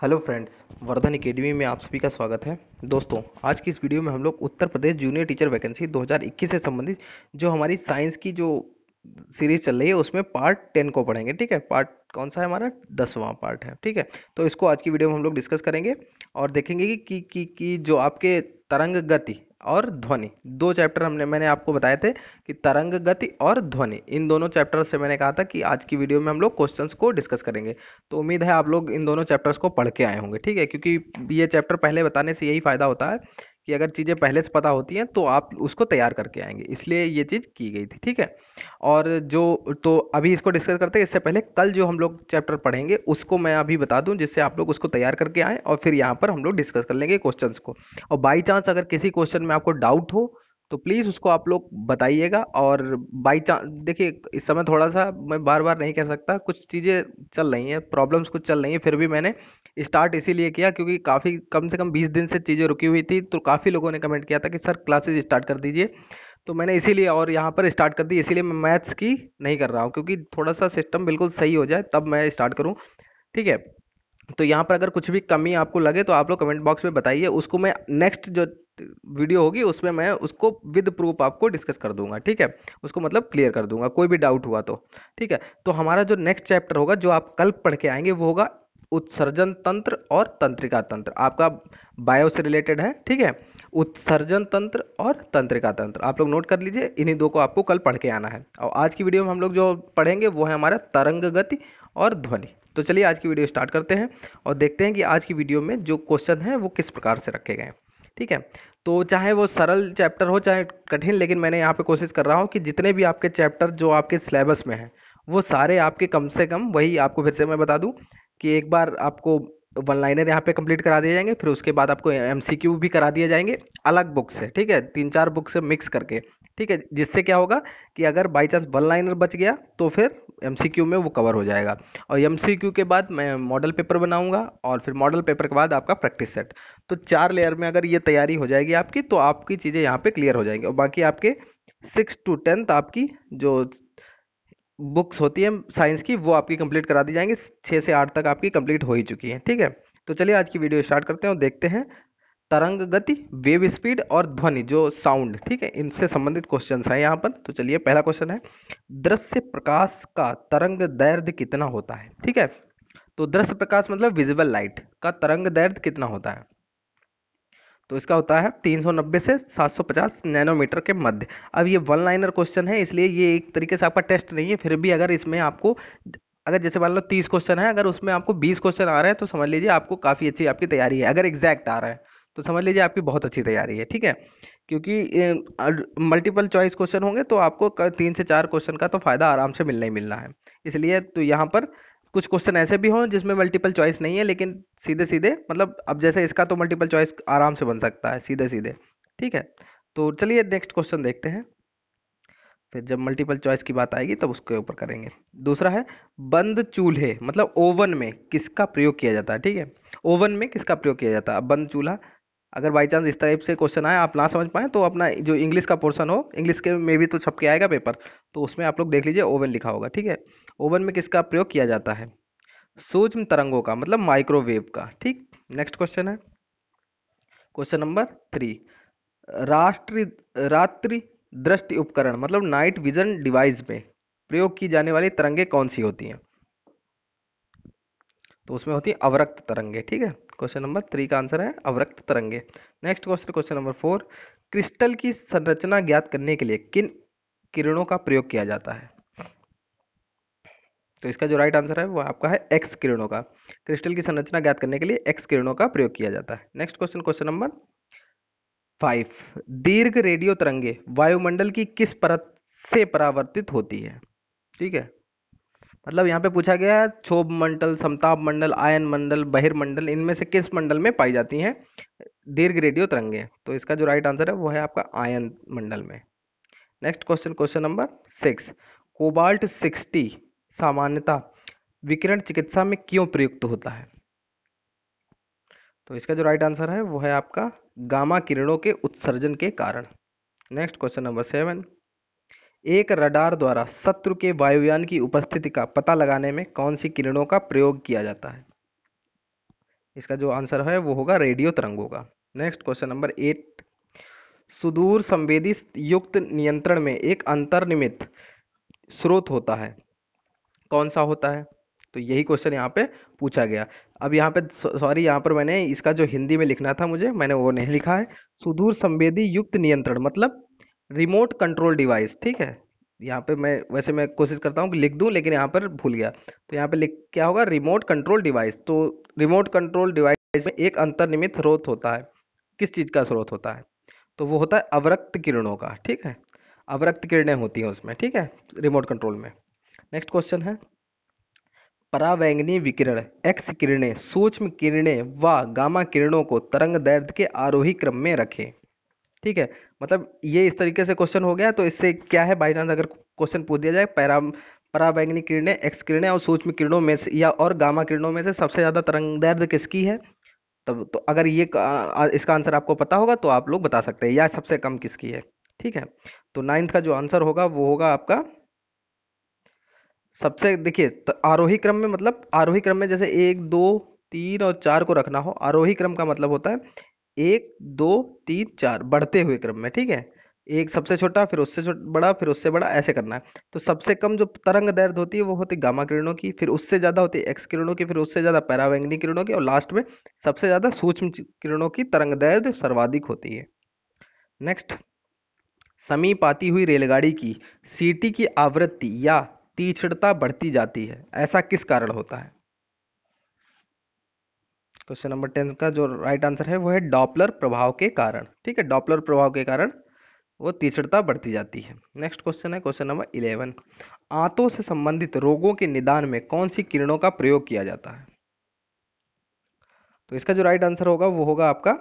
hello friends Vardhan academy में आप सभी का स्वागत है दोस्तों आज की इस वीडियो में हम लोग Uttar Pradesh junior teacher vacancy 2021 से संबंधित जो हमारी साइंस की जो सीरीज चल रही है उसमें पार्ट टेन को पढ़ेंगे ठीक है पार्ट कौन सा है हमारा दसवां पार्ट है ठीक है तो इसको आज की वीडियो में हम लोग डिस्कस करेंगे और देखेंगे कि, कि, कि, कि जो आपके तरंग गति और ध्वनि दो चैप्टर हमने मैंने आपको बताए थे कि तरंग गति और ध्वनि इन दोनों चैप्टर से मैंने कहा था कि आज की वीडियो में हम लोग क्वेश्चंस को डिस्कस करेंगे तो उम्मीद है आप लोग इन दोनों चैप्टर्स को पढ़ के आए होंगे ठीक है क्योंकि ये चैप्टर पहले बताने से यही फ़ायदा होता है कि अगर चीज़ें पहले से पता होती हैं तो आप उसको तैयार करके आएंगे इसलिए ये चीज़ की गई थी ठीक है और जो तो अभी इसको डिस्कस करते हैं इससे पहले कल जो हम लोग चैप्टर पढ़ेंगे उसको मैं अभी बता दूं जिससे आप लोग उसको तैयार करके आएँ और फिर यहाँ पर हम लोग डिस्कस कर लेंगे क्वेश्चन को और बाई चांस अगर किसी क्वेश्चन में आपको डाउट हो तो प्लीज़ उसको आप लोग बताइएगा और बाई चांस देखिए इस समय थोड़ा सा मैं बार बार नहीं कह सकता कुछ चीज़ें चल रही हैं प्रॉब्लम्स कुछ चल रही हैं फिर भी मैंने स्टार्ट इसीलिए किया क्योंकि काफ़ी कम से कम बीस दिन से चीज़ें रुकी हुई थी तो काफ़ी लोगों ने कमेंट किया था कि सर क्लासेज स्टार्ट कर दीजिए तो मैंने इसीलिए और यहाँ पर स्टार्ट कर दी इसीलिए मैं मैथ्स की नहीं कर रहा हूँ क्योंकि थोड़ा सा सिस्टम बिल्कुल सही हो जाए तब मैं स्टार्ट करूँ ठीक है तो यहाँ पर अगर कुछ भी कमी आपको लगे तो आप लोग कमेंट बॉक्स में बताइए उसको मैं नेक्स्ट जो वीडियो होगी उसमें मैं उसको विद प्रूफ आपको डिस्कस कर दूंगा ठीक है उसको मतलब क्लियर कर दूंगा कोई भी डाउट हुआ तो ठीक है तो हमारा जो नेक्स्ट चैप्टर होगा जो आप कल पढ़ के आएंगे वो होगा उत्सर्जन तंत्र और तंत्रिका तंत्र आपका बायो से रिलेटेड है ठीक है उत्सर्जन तंत्र और तंत्रिका तंत्र आप लोग नोट कर लीजिए इन्हीं दो को आपको कल पढ़ के आना है और आज की वीडियो में हम लोग जो पढ़ेंगे वो है हमारा तरंग गति और ध्वनि तो चलिए आज की वीडियो स्टार्ट करते हैं और देखते हैं कि आज की वीडियो में जो क्वेश्चन है वो किस प्रकार से रखे गए हैं ठीक है तो चाहे वो सरल चैप्टर हो चाहे कठिन लेकिन मैंने यहाँ पे कोशिश कर रहा हूँ कि जितने भी आपके चैप्टर जो आपके सिलेबस में हैं वो सारे आपके कम से कम वही आपको फिर से मैं बता दूँ कि एक बार आपको वन लाइनर यहाँ पे कंप्लीट करा दिए जाएंगे फिर उसके बाद आपको एम भी करा दिए जाएंगे अलग बुक से ठीक है तीन चार बुक से मिक्स करके ठीक है जिससे क्या होगा कि अगर बाई चांस वन लाइनर बच गया तो फिर एम में वो कवर हो जाएगा और एम के बाद मैं मॉडल पेपर बनाऊंगा और फिर मॉडल पेपर के बाद आपका प्रैक्टिस सेट तो चार लेयर में अगर ये तैयारी हो जाएगी आपकी तो आपकी चीज़ें यहाँ पर क्लियर हो जाएंगी और बाकी आपके सिक्स टू टेंथ आपकी जो बुक्स होती है साइंस की वो आपकी कंप्लीट करा दी जाएंगी छः से आठ तक आपकी कंप्लीट हो ही चुकी है ठीक है तो चलिए आज की वीडियो स्टार्ट करते हैं और देखते हैं तरंग गति वेव स्पीड और ध्वनि जो साउंड ठीक है इनसे संबंधित क्वेश्चन हैं यहाँ पर तो चलिए पहला क्वेश्चन है दृश्य प्रकाश का तरंग दैर्ध्य कितना होता है ठीक है तो दृश्य प्रकाश मतलब विजिबल लाइट का तरंग दैर्ध्य कितना होता है तो इसका होता है 390 से 750 नैनोमीटर के मध्य अब ये वन लाइनर क्वेश्चन है इसलिए ये एक तरीके से आपका टेस्ट नहीं है फिर भी अगर इसमें आपको अगर जैसे मान लो तीस क्वेश्चन है अगर उसमें आपको बीस क्वेश्चन आ रहे हैं तो समझ लीजिए आपको काफ़ी अच्छी आपकी तैयारी है अगर एग्जैक्ट आ रहा है तो समझ लीजिए आपकी बहुत अच्छी तैयारी है ठीक है क्योंकि मल्टीपल चॉइस क्वेश्चन होंगे तो आपको तीन से चार क्वेश्चन का तो फायदा आराम से मिलना ही मिलना है इसलिए तो यहाँ पर कुछ क्वेश्चन ऐसे भी हों जिसमें मल्टीपल चॉइस नहीं है लेकिन सीधे सीधे मतलब अब जैसे इसका तो मल्टीपल चॉइस आराम से बन सकता है सीधे सीधे ठीक है तो चलिए नेक्स्ट क्वेश्चन देखते हैं फिर जब मल्टीपल चॉइस की बात आएगी तब उसके ऊपर करेंगे दूसरा है बंद चूल्हे मतलब ओवन में किसका प्रयोग किया जाता है ठीक है ओवन में किसका प्रयोग किया जाता है अब बंद चूल्हा अगर बाई चांस इस टाइप से क्वेश्चन आए आप ना समझ पाए तो अपना जो इंग्लिश का पोर्शन हो इंग्लिश के में भी तो छप के आएगा पेपर तो उसमें आप लोग देख लीजिए ओवन लिखा होगा ठीक है ओवन में किसका प्रयोग किया जाता है सूक्ष्म तरंगों का मतलब माइक्रोवेव का ठीक नेक्स्ट क्वेश्चन है क्वेश्चन नंबर थ्री राष्ट्रीय रात्रि दृष्टि उपकरण मतलब नाइट विजन डिवाइस में प्रयोग की जाने वाली तरंगे कौन सी होती हैं तो उसमें होती है अवरक्त तरंगे ठीक है क्वेश्चन नंबर थ्री का आंसर है अवरक्त तरंगे next question question number four crystal की संरचना ज्ञात करने के लिए किन किरणों का प्रयोग किया जाता है तो इसका जो राइट आंसर है वो आपका है एक्स किरणों का क्रिस्टल की संरचना ज्ञात करने के लिए एक्स किरणों का प्रयोग किया जाता है next question question number five दीर्घ रेडियो तरंगे वायुमंडल की किस परत से परावर्तित होती है ठीक है मतलब यहाँ पे पूछा गया है क्षोभ मंडल समताप मंडल आयन मंडल बहिर्मंडल इनमें से किस मंडल में पाई जाती हैं दीर्घ रेडियो तरंगे तो इसका जो राइट आंसर है वो है आपका आयन मंडल में next question question number six cobalt sixty सामान्यता विकिरण चिकित्सा में क्यों प्रयुक्त होता है तो इसका जो राइट आंसर है वो है आपका गामा किरणों के उत्सर्जन के कारण नेक्स्ट क्वेश्चन नंबर सेवन एक रडार द्वारा शत्रु के वायुयान की उपस्थिति का पता लगाने में कौन सी किरणों का प्रयोग किया जाता है इसका जो आंसर है वो होगा रेडियो तरंगों का नेक्स्ट क्वेश्चन नंबर एट सुदूर संवेदी युक्त नियंत्रण में एक अंतर्निमित स्रोत होता है कौन सा होता है तो यही क्वेश्चन यहाँ पे पूछा गया अब यहाँ पे सॉरी यहाँ पर मैंने इसका जो हिंदी में लिखना था मुझे मैंने वो नहीं लिखा है सुदूर संवेदी युक्त नियंत्रण मतलब रिमोट कंट्रोल डिवाइस ठीक है यहाँ पे मैं वैसे मैं कोशिश करता हूँ कि लिख दूँ लेकिन यहाँ पर भूल गया तो यहाँ पे लिख क्या होगा रिमोट कंट्रोल डिवाइस तो रिमोट कंट्रोल डिवाइस में एक अंतर्निमित स्रोत होता है किस चीज़ का स्रोत होता है तो वो होता है अवरक्त किरणों का ठीक है अवरक्त किरणें होती हैं उसमें ठीक है रिमोट कंट्रोल में नेक्स्ट क्वेश्चन है परावैंगनी विकिरण एक्स किरणें सूक्ष्म किरणें व गामा किरणों को तरंग दैर्ध्य के आरोही क्रम में रखें ठीक है मतलब ये इस तरीके से क्वेश्चन हो गया तो इससे क्या है बाई चांस अगर क्वेश्चन पूछ दिया जाए पैरा परावैंगनी किरणें एक्स किरणें और सूक्ष्म किरणों में से या और गामा किरणों में से सबसे ज़्यादा तरंग दैर्ध्य किसकी है तब तो अगर ये इसका आंसर आपको पता होगा तो आप लोग बता सकते हैं या सबसे कम किसकी है ठीक है तो नाइन्थ का जो आंसर होगा वो होगा आपका सबसे देखिए तो आरोही क्रम में मतलब आरोही क्रम में जैसे एक दो तीन और चार को रखना हो आरोही क्रम का मतलब होता है एक दो तीन चार बढ़ते हुए क्रम में ठीक है एक सबसे छोटा फिर उससे बड़ा फिर उससे बड़ा ऐसे करना है तो सबसे कम जो तरंग दर्द होती है वो होती है गामा किरणों की फिर उससे ज्यादा होती है एक्स किरणों की फिर उससे ज्यादा पैरावैंगनी किरणों की और लास्ट में सबसे ज्यादा सूक्ष्म किरणों की तरंग दर्द सर्वाधिक होती है नेक्स्ट समीप आती हुई रेलगाड़ी की सीटी की आवृत्ति या तीक्षणता बढ़ती जाती है ऐसा किस कारण होता है क्वेश्चन नंबर टेन का जो राइट आंसर है वो है डॉपलर प्रभाव के कारण ठीक है डॉपलर प्रभाव के कारण वो तीक्षणता बढ़ती जाती है नेक्स्ट क्वेश्चन है क्वेश्चन नंबर इलेवन आंतों से संबंधित रोगों के निदान में कौन सी किरणों का प्रयोग किया जाता है तो इसका जो राइट आंसर होगा वो होगा आपका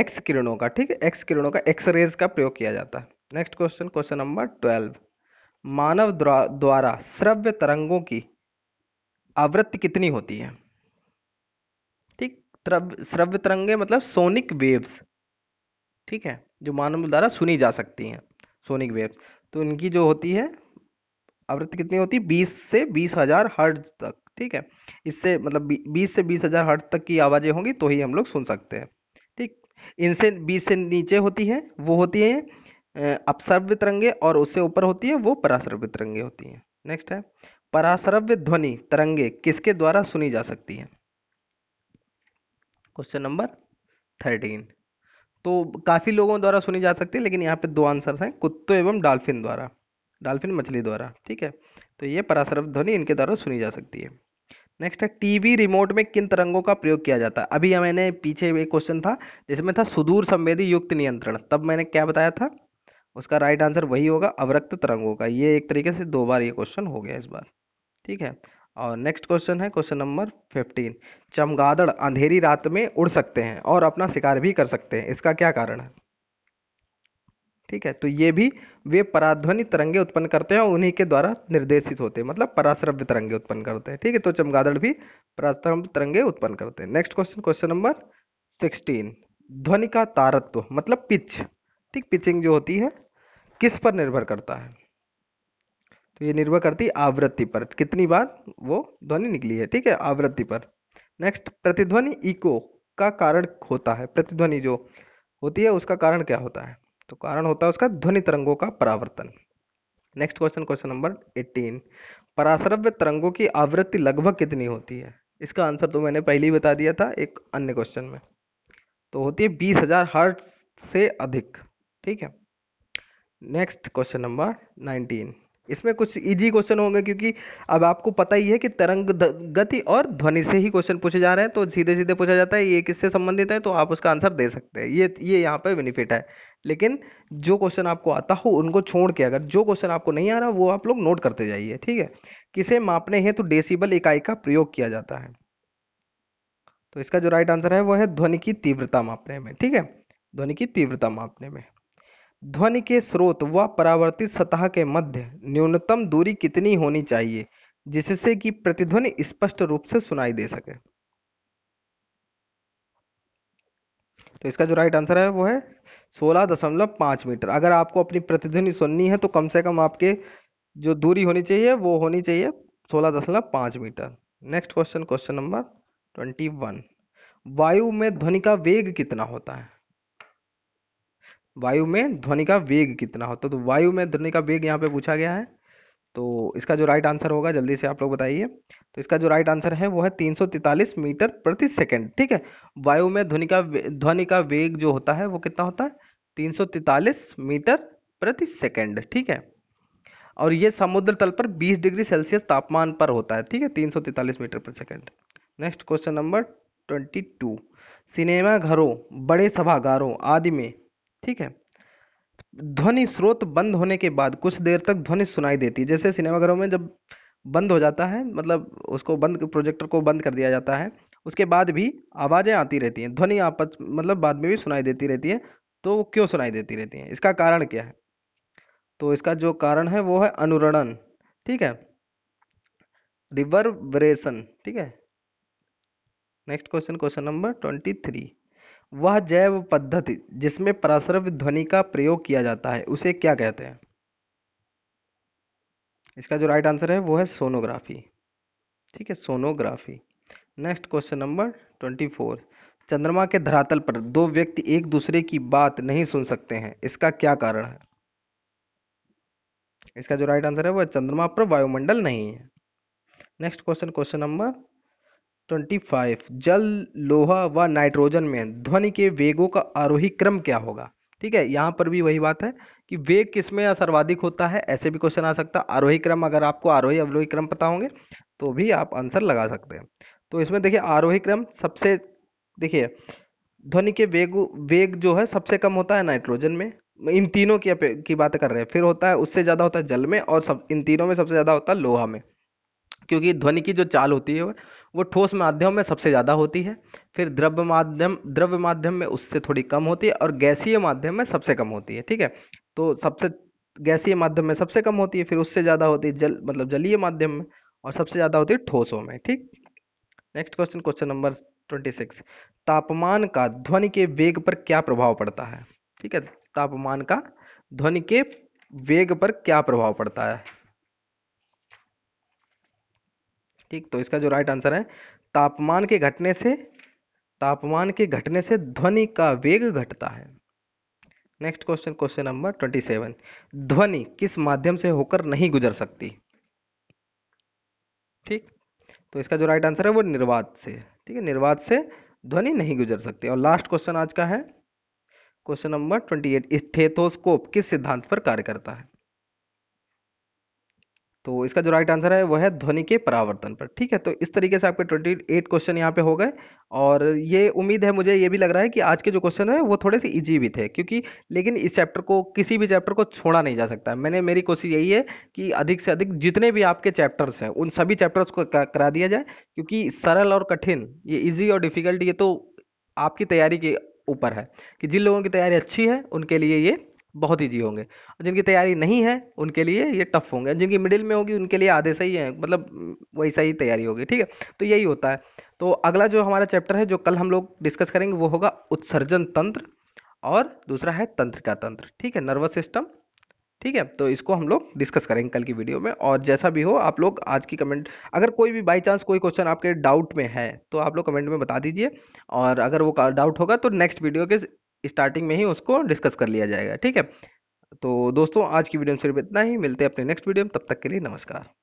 एक्स किरणों का ठीक है एक्स किरणों का एक्सरेज का प्रयोग किया जाता है next question question number twelve मानव द्वारा श्रव्य तरंगों की आवृत्ति कितनी होती है ठीक श्रव्य तरंगे मतलब सोनिक वेव्स ठीक है जो मानव द्वारा सुनी जा सकती हैं सोनिक वेव्स तो इनकी जो होती है आवृत्ति कितनी होती है बीस से बीस हजार हर्ट तक ठीक है इससे मतलब बीस से बीस हजार हर्ट तक की आवाज़ें होंगी तो ही हम लोग सुन सकते हैं ठीक इनसे बीस से नीचे होती है वो होती है अपसर्व्य तरंगे और उससे ऊपर होती है वो परासर्व तरंगे होती हैं नेक्स्ट है पराश्रव्य ध्वनि तरंगे किसके द्वारा सुनी जा सकती है क्वेश्चन नंबर थर्टीन तो काफी लोगों द्वारा सुनी जा सकती है लेकिन यहाँ पे दो आंसर हैं कुत्तों एवं डॉल्फिन द्वारा डॉल्फिन मछली द्वारा ठीक है तो ये परासरव ध्वनि इनके द्वारा सुनी जा सकती है नेक्स्ट है टीवी रिमोट में किन तरंगों का प्रयोग किया जाता है अभी मैंने पीछे एक क्वेश्चन था जिसमें था सुदूर संवेदी युक्त नियंत्रण तब मैंने क्या बताया था उसका राइट आंसर वही होगा अवरक्त तरंगों का ये एक तरीके से दो बार ये क्वेश्चन हो गया इस बार ठीक है और नेक्स्ट क्वेश्चन है क्वेश्चन नंबर फिफ्टीन चमगादड़ अंधेरी रात में उड़ सकते हैं और अपना शिकार भी कर सकते हैं इसका क्या कारण है ठीक है तो ये भी वे पराध्वनि तरंगे उत्पन्न करते हैं और उन्हीं के द्वारा निर्देशित होते हैं मतलब पराश्रव्य तरंगे उत्पन्न करते हैं ठीक है तो चमगादड़ भी पराश्रव्य तरंगे उत्पन्न करते हैं next question question number sixteen ध्वनि का तारत्व मतलब पिच ठीक पिचिंग जो होती है किस पर निर्भर करता है तो ये निर्भर करती आवृत्ति पर कितनी बार वो ध्वनि निकली है ठीक है आवृत्ति पर नेक्स्ट प्रतिध्वनि इको का कारण होता है प्रतिध्वनि जो होती है उसका कारण क्या होता है तो कारण होता है उसका ध्वनि तरंगों का परावर्तन नेक्स्ट क्वेश्चन क्वेश्चन नंबर 18 पराश्रव्य तरंगों की आवृत्ति लगभग कितनी होती है इसका आंसर तो मैंने पहले ही बता दिया था एक अन्य क्वेश्चन में तो होती है बीस हजार हर्ट्स से अधिक ठीक है नेक्स्ट क्वेश्चन नंबर नाइनटीन इसमें कुछ इजी क्वेश्चन होंगे क्योंकि अब आपको पता ही है कि तरंग गति और ध्वनि से ही क्वेश्चन पूछे जा रहे हैं तो सीधे सीधे पूछा जाता है ये किससे संबंधित है तो आप उसका आंसर दे सकते हैं ये ये यहाँ पर बेनिफिट है लेकिन जो क्वेश्चन आपको आता हो उनको छोड़ के अगर जो क्वेश्चन आपको नहीं आ रहा वो आप लोग नोट करते जाइए ठीक है किसे मापने हैं तो डेसीबल इकाई का प्रयोग किया जाता है तो इसका जो राइट आंसर है वो है ध्वनि की तीव्रता मापने में ठीक है ध्वनि की तीव्रता मापने में ध्वनि के स्रोत व परावर्तित सतह के मध्य न्यूनतम दूरी कितनी होनी चाहिए जिससे कि प्रतिध्वनि स्पष्ट रूप से सुनाई दे सके तो इसका जो राइट आंसर है वो है पांच मीटर अगर आपको अपनी प्रतिध्वनि सुननी है तो कम से कम आपके जो दूरी होनी चाहिए वो होनी चाहिए सोलह दशमलव पांच metre next question question number twenty one वायु में ध्वनि का वेग कितना होता है वायु में ध्वनि का वेग कितना होता है तो वायु में ध्वनि का वेग यहाँ पे पूछा गया है तो इसका जो राइट आंसर होगा जल्दी से आप लोग बताइए तो इसका जो राइट आंसर है वो है 343 मीटर प्रति सेकंड ठीक है वायु में ध्वनि का ध्वनि का वेग जो होता है वो कितना होता है 343 मीटर प्रति सेकंड ठीक है और ये समुद्र तल पर 20 डिग्री सेल्सियस तापमान पर होता है ठीक है तैतालीस मीटर प्रति second next question number twenty cinema घरों बड़े सभागारों आदि में ठीक है ध्वनि स्रोत बंद होने के बाद कुछ देर तक ध्वनि सुनाई देती है जैसे सिनेमाघरों में जब बंद हो जाता है मतलब उसको बंद प्रोजेक्टर को बंद कर दिया जाता है उसके बाद भी आवाज़ें आती रहती हैं ध्वनि आपस मतलब बाद में भी सुनाई देती रहती है तो वो क्यों सुनाई देती रहती है इसका कारण क्या है तो इसका जो कारण है वो है अनुरणन ठीक है रिवर्बरेशन ठीक है next question question number twenty three वह जैव पद्धति जिसमें प्रसर्ग ध्वनि का प्रयोग किया जाता है उसे क्या कहते हैं इसका जो राइट आंसर है वो है सोनोग्राफी ठीक है sonography next question number twenty four चंद्रमा के धरातल पर दो व्यक्ति एक दूसरे की बात नहीं सुन सकते हैं इसका क्या कारण है इसका जो राइट आंसर है वह चंद्रमा पर वायुमंडल नहीं है नेक्स्ट क्वेश्चन क्वेश्चन नंबर 25 जल लोहा व नाइट्रोजन में ध्वनि के वेगों का आरोही क्रम क्या होगा ठीक है यहाँ पर भी वही बात है कि वेग किसमें सर्वाधिक होता है ऐसे भी क्वेश्चन आ सकता है आरोही क्रम अगर आपको आरोही अवरोही क्रम पता होंगे तो भी आप आंसर लगा सकते हैं तो इसमें देखिए आरोही क्रम सबसे देखिए ध्वनि के वेग वेग जो है सबसे कम होता है नाइट्रोजन में इन तीनों की की बात कर रहे हैं फिर होता है उससे ज़्यादा होता है जल में और सब इन तीनों में सबसे ज़्यादा होता है लोहा में क्योंकि ध्वनि की जो चाल होती है वो ठोस माध्यम में सबसे ज़्यादा होती है फिर द्रव्य माध्यम द्रव्य माध्यम में उससे थोड़ी कम होती है और गैसीय माध्यम में सबसे कम होती है ठीक है तो सबसे गैसीय माध्यम में सबसे कम होती है फिर उससे ज़्यादा होती है जल मतलब जलीय माध्यम में और सबसे ज़्यादा होती है ठोसों में ठीक next question question number twenty six तापमान का ध्वनि के वेग पर क्या प्रभाव पड़ता है ठीक है तापमान का ध्वनि के वेग पर क्या प्रभाव पड़ता है ठीक तो इसका जो राइट आंसर है तापमान के घटने से तापमान के घटने से ध्वनि का वेग घटता है next question question number twenty seven ध्वनि किस माध्यम से होकर नहीं गुजर सकती ठीक तो इसका जो राइट आंसर है वो निर्वात से ठीक है निर्वात से ध्वनि नहीं गुजर सकती और लास्ट क्वेश्चन आज का है question number twenty eight stethoscope किस सिद्धांत पर कार्य करता है तो इसका जो राइट आंसर है वह है ध्वनि के परावर्तन पर ठीक है तो इस तरीके से आपके 28 क्वेश्चन यहाँ पे हो गए और ये उम्मीद है मुझे ये भी लग रहा है कि आज के जो क्वेश्चन है वो थोड़े से इजी भी थे क्योंकि लेकिन इस चैप्टर को किसी भी चैप्टर को छोड़ा नहीं जा सकता मैंने मेरी कोशिश यही है कि अधिक से अधिक जितने भी आपके चैप्टर्स हैं उन सभी चैप्टर्स को करा दिया जाए क्योंकि सरल और कठिन ये ईजी और डिफिकल्ट ये तो आपकी तैयारी के ऊपर है कि जिन लोगों की तैयारी अच्छी है उनके लिए ये बहुत ईजी होंगे जिनकी तैयारी नहीं है उनके लिए ये टफ होंगे जिनकी मिडिल में होगी उनके लिए आधे मतलब सही है मतलब वैसा ही तैयारी होगी ठीक है तो यही होता है तो अगला जो हमारा चैप्टर है जो कल हम लोग डिस्कस करेंगे वो होगा उत्सर्जन तंत्र और दूसरा है तंत्र का तंत्र ठीक है नर्वस सिस्टम ठीक है तो इसको हम लोग डिस्कस करेंगे कल की वीडियो में और जैसा भी हो आप लोग आज की कमेंट अगर कोई भी बाई चांस कोई क्वेश्चन आपके डाउट में है तो आप लोग कमेंट में बता दीजिए और अगर वो डाउट होगा तो नेक्स्ट वीडियो के स्टार्टिंग में ही उसको डिस्कस कर लिया जाएगा ठीक है तो दोस्तों आज की वीडियो में सिर्फ इतना ही मिलते हैं अपने नेक्स्ट वीडियो में तब तक के लिए नमस्कार